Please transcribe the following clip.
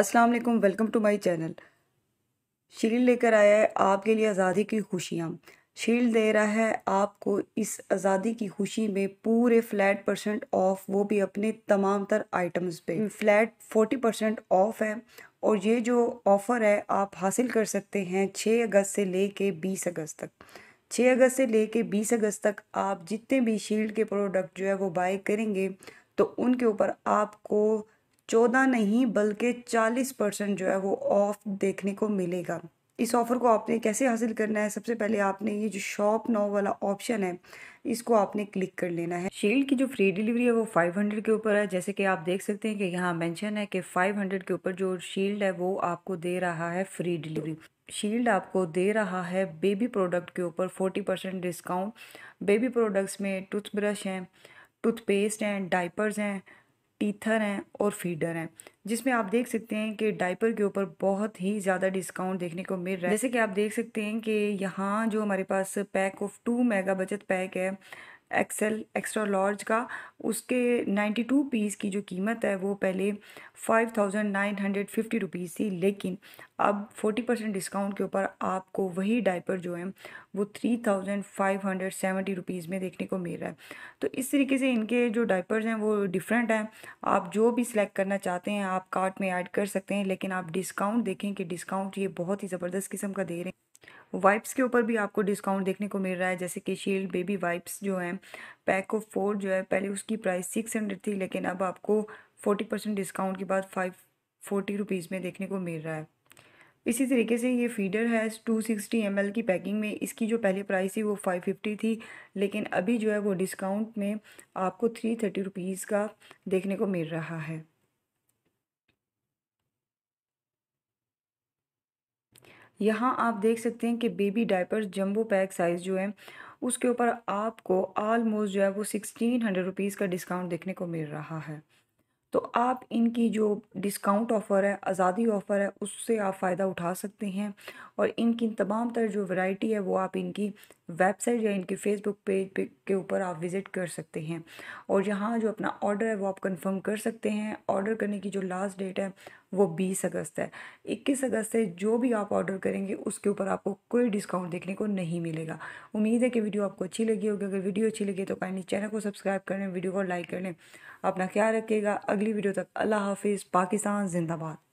अस्सलाम वालेकुम welcome to my channel shield लेकर आया है आपके लिए आज़ादी की खुशियाँ शील्ड दे रहा है आपको इस आज़ादी की खुशी में पूरे फ्लैट परसेंट ऑफ वो भी अपने तमाम तर आइटम्स पे फ्लैट फोर्टी परसेंट ऑफ है और ये जो ऑफ़र है आप हासिल कर सकते हैं छः अगस्त से ले कर बीस अगस्त तक छः अगस्त से ले कर बीस अगस्त तक आप जितने भी शील्ड के प्रोडक्ट जो है वो बाई करेंगे तो उनके ऊपर आपको चौदह नहीं बल्कि चालीस परसेंट जो है वो ऑफ देखने को मिलेगा इस ऑफ़र को आपने कैसे हासिल करना है सबसे पहले आपने ये जो शॉप नाउ वाला ऑप्शन है इसको आपने क्लिक कर लेना है शील्ड की जो फ्री डिलीवरी है वो 500 के ऊपर है जैसे कि आप देख सकते हैं कि यहाँ मेंशन है कि 500 के ऊपर जो शील्ड है वो आपको दे रहा है फ्री डिलीवरी शील्ड आपको दे रहा है बेबी प्रोडक्ट के ऊपर forty percent discount baby products में टूथब्रश हैं टूथपेस्ट हैं डाइपर्स हैं टीथर हैं और फीडर हैं जिसमें आप देख सकते हैं कि डायपर के ऊपर बहुत ही ज़्यादा डिस्काउंट देखने को मिल रहा है जैसे कि आप देख सकते हैं कि यहाँ जो हमारे पास पैक ऑफ टू मेगा बचत पैक है एक्सेल एक्स्ट्रा लार्ज का उसके 92 पीस की जो कीमत है वो पहले 5,950 रुपीस थी लेकिन अब 40 परसेंट डिस्काउंट के ऊपर आपको वही डायपर जो है वो 3,570 रुपीस में देखने को मिल रहा है तो इस तरीके से इनके जो डाइपर्स हैं वो डिफरेंट हैं आप जो भी सिलेक्ट करना चाहते हैं आप कार्ट में ऐड कर सकते हैं लेकिन आप डिस्काउंट देखें कि डिस्काउंट ये बहुत ही ज़बरदस्त किस्म का दे रहे हैं वाइप्स के ऊपर भी आपको डिस्काउंट देखने को मिल रहा है जैसे कि शील्ड बेबी वाइप्स जो हैं पैक ऑफ फोर जो है पहले उसकी प्राइस सिक्स हंड्रेड थी लेकिन अब आपको फोर्टी परसेंट डिस्काउंट के बाद फाइव फोर्टी रुपीज़ में देखने को मिल रहा है इसी तरीके से ये फीडर है टू सिक्सटी एम की पैकिंग में इसकी जो पहले प्राइस थी वो फाइव फिफ्टी थी लेकिन अभी जो है वो डिस्काउंट में आपको थ्री थर्टी रुपीज़ का देखने को मिल रहा है यहाँ आप देख सकते हैं कि baby diapers jumbo pack size जो है उसके ऊपर आपको आलमोस्ट जो है वो सिक्सटीन हंड्रेड रुपीज़ का डिस्काउंट देखने को मिल रहा है तो आप इनकी जो डिस्काउंट ऑफ़र है आज़ादी ऑफ़र है उससे आप फ़ायदा उठा सकते हैं और इनकी तमाम तर जो वैरायटी है वो आप इनकी वेबसाइट या इनके फेसबुक पेज के ऊपर आप विज़िट कर सकते हैं और यहाँ जो अपना ऑर्डर है वो आप कंफर्म कर सकते हैं ऑर्डर करने की जो लास्ट डेट है वो बीस अगस्त है इक्कीस अगस्त से जो भी आप ऑर्डर करेंगे उसके ऊपर आपको कोई डिस्काउंट देखने को नहीं मिलेगा उम्मीद है कि वीडियो आपको अच्छी लगी होगी अगर वीडियो अच्छी लगी तो काइंडली चैनल को सब्सक्राइब कर लें वीडियो को लाइक कर लें अपना ख्याल रखिएगा अगली वीडियो तक अल्लाह हाफिज़ पाकिस्तान जिंदाबाद